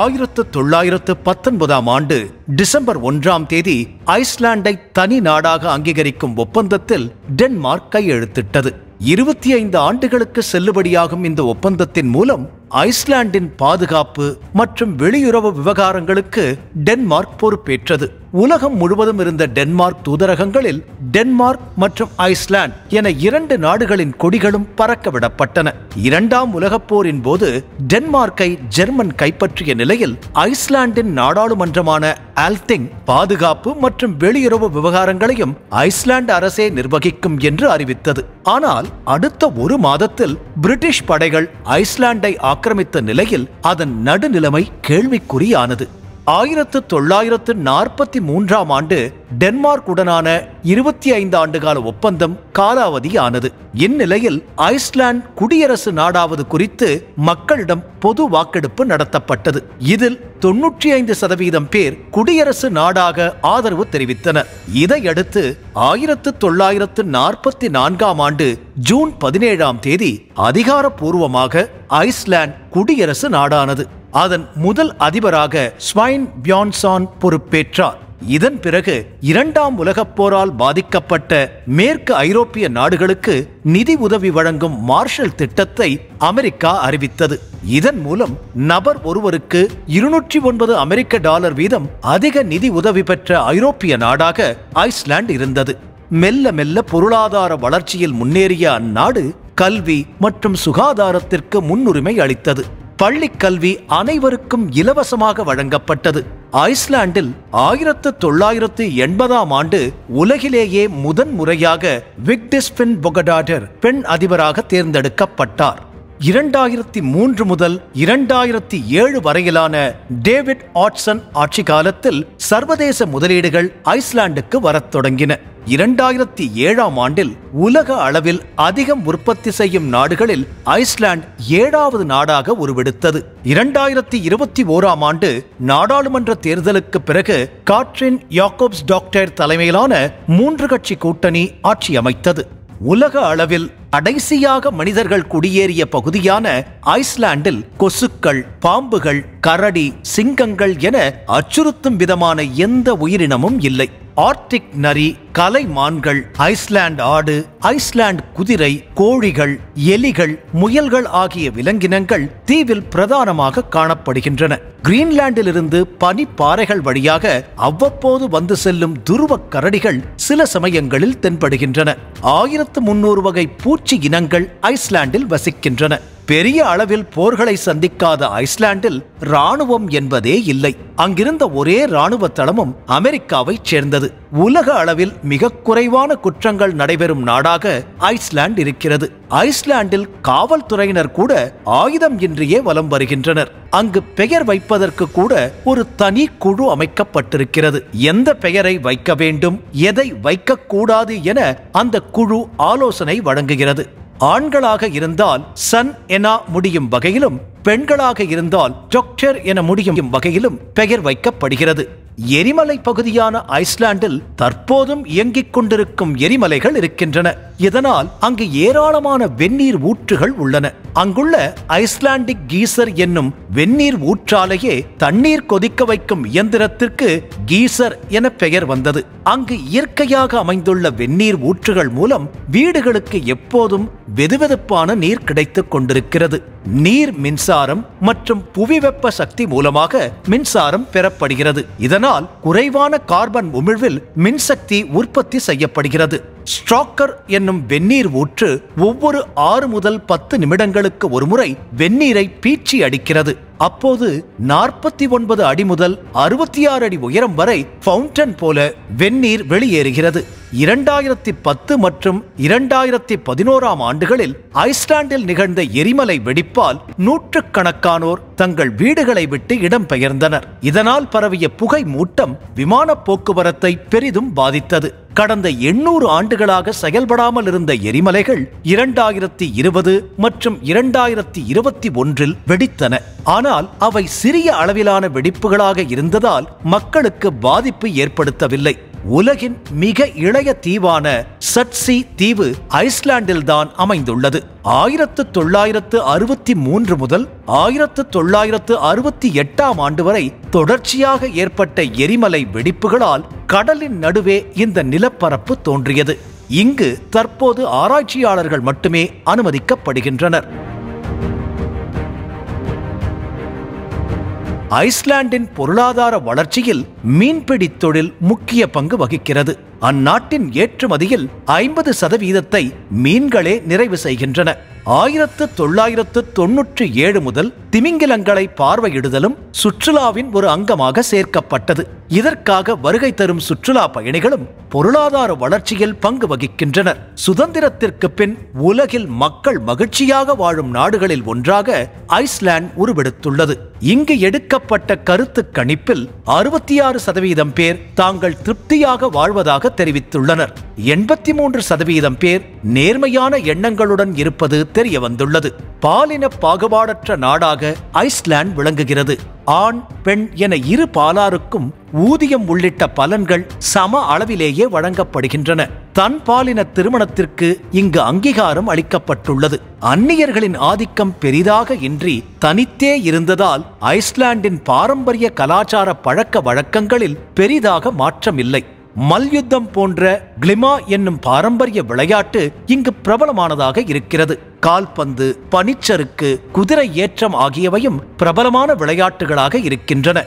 ஆயிரத்து தொள்ளாயிரத்து பத்தொன்பதாம் ஆண்டு டிசம்பர் ஒன்றாம் தேதி ஐஸ்லாண்டை தனி நாடாக அங்கீகரிக்கும் ஒப்பந்தத்தில் டென்மார்க் கையெழுத்திட்டது இருபத்தி ஐந்து ஆண்டுகளுக்கு செல்லுபடியாகும் இந்த ஒப்பந்தத்தின் மூலம் ஐஸ்லாண்டின் பாதுகாப்பு மற்றும் வெளியுறவு விவகாரங்களுக்கு டென்மார்க் பொறுப்பேற்றது உலகம் முழுவதும் இருந்த டென்மார்க் தூதரகங்களில் டென்மார்க் மற்றும் ஐஸ்லாந்து என இரண்டு நாடுகளின் கொடிகளும் பறக்கவிடப்பட்டன இரண்டாம் உலகப் போரின் போது டென்மார்க்கை ஜெர்மன் கைப்பற்றிய நிலையில் ஐஸ்லாந்தின் நாடாளுமன்றமான ஆல்திங் பாதுகாப்பு மற்றும் வெளியுறவு விவகாரங்களையும் ஐஸ்லாந்து அரசே நிர்வகிக்கும் என்று அறிவித்தது ஆனால் அடுத்த ஒரு மாதத்தில் பிரிட்டிஷ் படைகள் ஐஸ்லாண்டை ஆக்கிரமித்த நிலையில் அதன் நடுநிலைமை கேள்விக்குறியானது ஆயிரத்து தொள்ளாயிரத்து நாற்பத்தி மூன்றாம் ஆண்டு டென்மார்க் உடனான இருபத்தி ஐந்து ஆண்டுகால ஒப்பந்தம் காலாவதியானது இந்நிலையில் ஐஸ்லாந்து குடியரசு நாடாவது குறித்து மக்களிடம் பொது வாக்கெடுப்பு நடத்தப்பட்டது இதில் தொன்னூற்றி ஐந்து சதவீதம் பேர் குடியரசு நாடாக ஆதரவு தெரிவித்தனர் இதையடுத்து ஆயிரத்து தொள்ளாயிரத்து நாற்பத்தி நான்காம் ஆண்டு ஜூன் பதினேழாம் தேதி அதிகாரப்பூர்வமாக ஐஸ்லாந்து குடியரசு நாடானது அதன் முதல் அதிபராக ஸ்வைன் பியான்சான் பொறுப்பேற்றார் இதன் பிறகு இரண்டாம் உலகப் போரால் பாதிக்கப்பட்ட மேற்கு ஐரோப்பிய நாடுகளுக்கு நிதி உதவி வழங்கும் மார்ஷல் திட்டத்தை அமெரிக்கா அறிவித்தது இதன் மூலம் நபர் ஒருவருக்கு இருநூற்றி ஒன்பது அமெரிக்க டாலர் வீதம் அதிக நிதி உதவி பெற்ற ஐரோப்பிய நாடாக ஐஸ்லாந்து இருந்தது மெல்ல மெல்ல பொருளாதார வளர்ச்சியில் முன்னேறிய அந்நாடு கல்வி மற்றும் சுகாதாரத்திற்கு முன்னுரிமை அளித்தது பள்ளிக்கல்வி அனைவருக்கும் இலவசமாக வழங்கப்பட்டது ஐஸ்லாண்டில் ஆயிரத்து தொள்ளாயிரத்து எண்பதாம் ஆண்டு உலகிலேயே முதன் முறையாக விக்டிஸ்பின் பொகடாடர் பெண் அதிபராக தேர்ந்தெடுக்கப்பட்டார் இரண்டாயிரத்தி மூன்று முதல் இரண்டாயிரத்தி ஏழு வரையிலான டேவிட் ஆட்சன் ஆட்சி காலத்தில் சர்வதேச முதலீடுகள் ஐஸ்லாண்டுக்கு வரத் தொடங்கின இரண்டாயிரத்தி ஏழாம் ஆண்டில் உலக அளவில் அதிகம் உற்பத்தி செய்யும் நாடுகளில் ஐஸ்லாந்து ஏழாவது நாடாக உருவெடுத்தது இரண்டாயிரத்தி இருபத்தி ஓராம் ஆண்டு நாடாளுமன்ற தேர்தலுக்கு பிறகு காட்ரின் யாக்கோப்ஸ் டாக்டர் தலைமையிலான மூன்று கட்சி கூட்டணி ஆட்சி அமைத்தது உலக அளவில் கடைசியாக மனிதர்கள் குடியேறிய பகுதியான ஐஸ்லாண்டில் கொசுக்கள் பாம்புகள் கரடி சிங்கங்கள் என அச்சுறுத்தும் விதமான எந்த உயிரினமும் இல்லை ஆர்டிக் நரி கலை மான்கள் ஐஸ்லாண்ட் ஆடு ஐஸ்லாண்ட் குதிரை கோழிகள் எலிகள் முயல்கள் ஆகிய விலங்கினங்கள் தீவில் பிரதானமாக காணப்படுகின்றன கிரீன்லாண்டிலிருந்து பனிப்பாறைகள் வழியாக அவ்வப்போது வந்து செல்லும் துருவ கரடிகள் சில சமயங்களில் தென்படுகின்றன ஆயிரத்து முன்னூறு வகை பூச்சி இனங்கள் ஐஸ்லாண்டில் வசிக்கின்றன பெரிய அளவில் போர்களை சந்திக்காத ஐஸ்லாண்டில் ராணுவம் என்பதே இல்லை அங்கிருந்த ஒரே ராணுவ தளமும் அமெரிக்காவைச் சேர்ந்தது உலக அளவில் மிக குறைவான குற்றங்கள் நடைபெறும் நாடாக ஐஸ்லாந்து இருக்கிறது ஐஸ்லாந்தில் காவல்துறையினர் கூட ஆயுதம் இன்றியே வலம் வருகின்றனர் அங்கு பெயர் வைப்பதற்கு கூட ஒரு தனி குழு அமைக்கப்பட்டிருக்கிறது எந்த பெயரை வைக்க வேண்டும் எதை வைக்கக்கூடாது என அந்த குழு ஆலோசனை வழங்குகிறது ஆண்களாக இருந்தால் சன் என முடியும் வகையிலும் பெண்களாக இருந்தால் டொக்டர் என முடியும் வகையிலும் பெயர் வைக்கப்படுகிறது எரிமலை பகுதியான ஐஸ்லாண்டில் தற்போதும் இயங்கிக் கொண்டிருக்கும் எரிமலைகள் இருக்கின்றன இதனால் அங்கு ஏராளமான வெந்நீர் ஊற்றுகள் உள்ளன அங்குள்ள ஐஸ்லாண்டிக் கீசர் என்னும் வெந்நீர் ஊற்றாலேயே தண்ணீர் கொதிக்க வைக்கும் இயந்திரத்திற்கு கீசர் என பெயர் வந்தது அங்கு இயற்கையாக அமைந்துள்ள வெந்நீர் ஊற்றுகள் மூலம் வீடுகளுக்கு எப்போதும் வெதுவெதுப்பான நீர் கிடைத்துக் கொண்டிருக்கிறது நீர் மின்சாரம் மற்றும் புவி வெப்ப சக்தி மூலமாக மின்சாரம் பெறப்படுகிறது இதனால் குறைவான கார்பன் உமிழ்வில் மின்சக்தி உற்பத்தி செய்யப்படுகிறது ஸ்ட்ராக்கர் என்னும் வெந்நீர் ஊற்று ஒவ்வொரு ஆறு முதல் பத்து நிமிடங்களுக்கு ஒருமுறை வெந்நீரை பீச்சி அடிக்கிறது அப்போது நாற்பத்தி ஒன்பது அடி முதல் அறுபத்தி ஆறு அடி உயரம் வரை ஃபவுண்டன் போல வெந்நீர் வெளியேறுகிறது இரண்டாயிரத்தி பத்து மற்றும் இரண்டாயிரத்தி பதினோராம் ஆண்டுகளில் ஐஸ்லாண்டில் நிகழ்ந்த எரிமலை வெடிப்பால் நூற்றுக்கணக்கானோர் தங்கள் வீடுகளை விட்டு இடம்பெயர்ந்தனர் இதனால் பரவிய புகை மூட்டம் விமான போக்குவரத்தை பெரிதும் பாதித்தது கடந்த எண்ணூறு ஆண்டுகளாக செயல்படாமல் இருந்த எரிமலைகள் இரண்டாயிரத்தி இருபது மற்றும் இரண்டாயிரத்தி இருபத்தி ஒன்றில் வெடித்தன ஆனால் அவை சிறிய அளவிலான வெடிப்புகளாக இருந்ததால் மக்களுக்கு பாதிப்பு ஏற்படுத்தவில்லை உலகின் மிக இளைய தீவான சட்சி தீவு ஐஸ்லாண்டில்தான் அமைந்துள்ளது ஆயிரத்து தொள்ளாயிரத்து அறுபத்தி மூன்று முதல் ஆயிரத்து தொள்ளாயிரத்து அறுபத்தி எட்டாம் ஆண்டு வரை தொடர்ச்சியாக ஏற்பட்ட எரிமலை வெடிப்புகளால் கடலின் நடுவே இந்த நிலப்பரப்பு தோன்றியது இங்கு தற்போது ஆராய்ச்சியாளர்கள் மட்டுமே அனுமதிக்கப்படுகின்றனர் ஐஸ்லாண்டின் பொருளாதார வளர்ச்சியில் மீன்பிடி தொழில் முக்கிய பங்கு வகிக்கிறது அந்நாட்டின் ஏற்றுமதியில் ஐம்பது சதவீதத்தை மீன்களே நிறைவு செய்கின்றன ஆயிரத்து தொள்ளாயிரத்து தொன்னூற்றி ஏழு முதல் திமிங்கிலங்களை பார்வையிடுதலும் சுற்றுலாவின் ஒரு அங்கமாக சேர்க்கப்பட்டது இதற்காக வருகை தரும் சுற்றுலா பயணிகளும் பொருளாதார வளர்ச்சியில் பங்கு வகிக்கின்றனர் சுதந்திரத்திற்கு பின் உலகில் மக்கள் மகிழ்ச்சியாக வாழும் நாடுகளில் ஒன்றாக ஐஸ்லாந்து உருவெடுத்துள்ளது இங்கு எடுக்கப்பட்ட கருத்து கணிப்பில் அறுபத்தி ஆறு சதவீதம் பேர் தாங்கள் திருப்தியாக வாழ்வதாக தெரிவித்துள்ளனர் எண்பத்தி மூன்று சதவீதம் பேர் நேர்மையான எண்ணங்களுடன் இருப்பது தெரிய வந்துள்ளது பாலின பாகுபாடற்ற நாடாக ஐஸ்லாந்து விளங்குகிறது ஆண் பெண் என இரு பாலாருக்கும் ஊதியம் உள்ளிட்ட பலன்கள் சம அளவிலேயே வழங்கப்படுகின்றன தன் பாலின திருமணத்திற்கு இங்கு அங்கீகாரம் அளிக்கப்பட்டுள்ளது அந்நியர்களின் ஆதிக்கம் பெரிதாக இன்றி தனித்தே இருந்ததால் ஐஸ்லாண்டின் பாரம்பரிய கலாச்சார பழக்க வழக்கங்களில் பெரிதாக மாற்றமில்லை மல்யுத்தம் போன்ற கிளிமா என்னும் பாரம்பரிய விளையாட்டு இங்கு பிரபலமானதாக இருக்கிறது கால்பந்து பனிச்சறுக்கு குதிரை ஏற்றம் ஆகியவையும் பிரபலமான விளையாட்டுகளாக இருக்கின்றன